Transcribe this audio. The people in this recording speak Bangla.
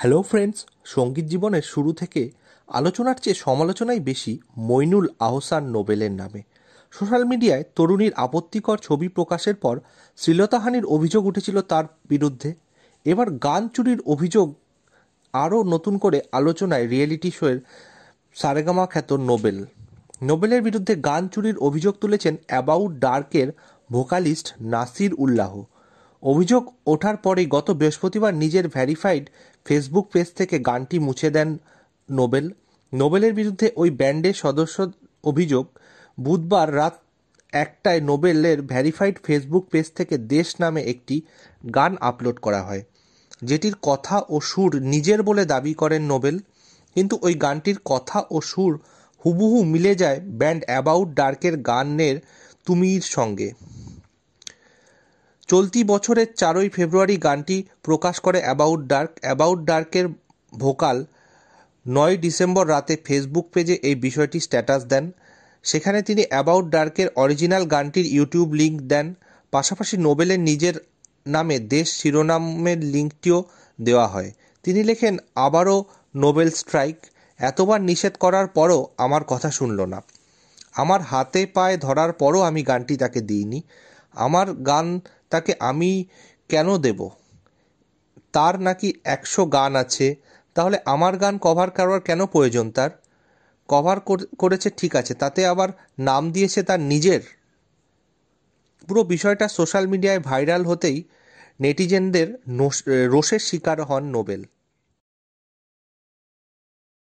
হ্যালো ফ্রেন্ডস সঙ্গীত জীবনের শুরু থেকে আলোচনার চেয়ে সমালোচনাই বেশি মইনুল আহসান নোবেলের নামে সোশ্যাল মিডিয়ায় তরুণীর আপত্তিকর ছবি প্রকাশের পর শ্লীলতাহানির অভিযোগ উঠেছিল তার বিরুদ্ধে এবার গান চুরির অভিযোগ আরও নতুন করে আলোচনায় রিয়েলিটি শোয়ের সারেগামা খ্যাত নোবেল নোবেলের বিরুদ্ধে গান চুরির অভিযোগ তুলেছেন অ্যাবাউট ডার্কের ভোকালিস্ট নাসির উল্লাহ অভিযোগ ওঠার পরে গত বৃহস্পতিবার নিজের ভ্যারিফাইড ফেসবুক পেজ থেকে গানটি মুছে দেন নোবেল নোবেলের বিরুদ্ধে ওই ব্যান্ডের সদস্য অভিযোগ বুধবার রাত একটায় নোবেলের ভ্যারিফাইড ফেসবুক পেজ থেকে দেশ নামে একটি গান আপলোড করা হয় যেটির কথা ও সুর নিজের বলে দাবি করেন নোবেল কিন্তু ওই গানটির কথা ও সুর হুবহু মিলে যায় ব্যান্ড অ্যাবাউট ডার্কের গানের তুমির সঙ্গে চলতি বছরের চারই ফেব্রুয়ারি গানটি প্রকাশ করে অ্যাবাউট ডার্ক অ্যাবাউট ডার্কের ভোকাল নয় ডিসেম্বর রাতে ফেসবুক পেজে এই বিষয়টি স্ট্যাটাস দেন সেখানে তিনি অ্যাবাউট ডার্কের অরিজিনাল গানটির ইউটিউব লিঙ্ক দেন পাশাপাশি নোবেলের নিজের নামে দেশ শিরোনামের লিঙ্কটিও দেওয়া হয় তিনি লেখেন আবারও নোবেল স্ট্রাইক এতবার নিষেধ করার পরও আমার কথা শুনল না আমার হাতে পায়ে ধরার পরও আমি গানটি তাকে দিইনি আমার গান তাকে আমি কেন দেব তার নাকি একশো গান আছে তাহলে আমার গান কভার করার কেন প্রয়োজন তার কভার করেছে ঠিক আছে তাতে আবার নাম দিয়েছে তার নিজের পুরো বিষয়টা সোশ্যাল মিডিয়ায় ভাইরাল হতেই নেটিজেনদের রোষের শিকার হন নোবেল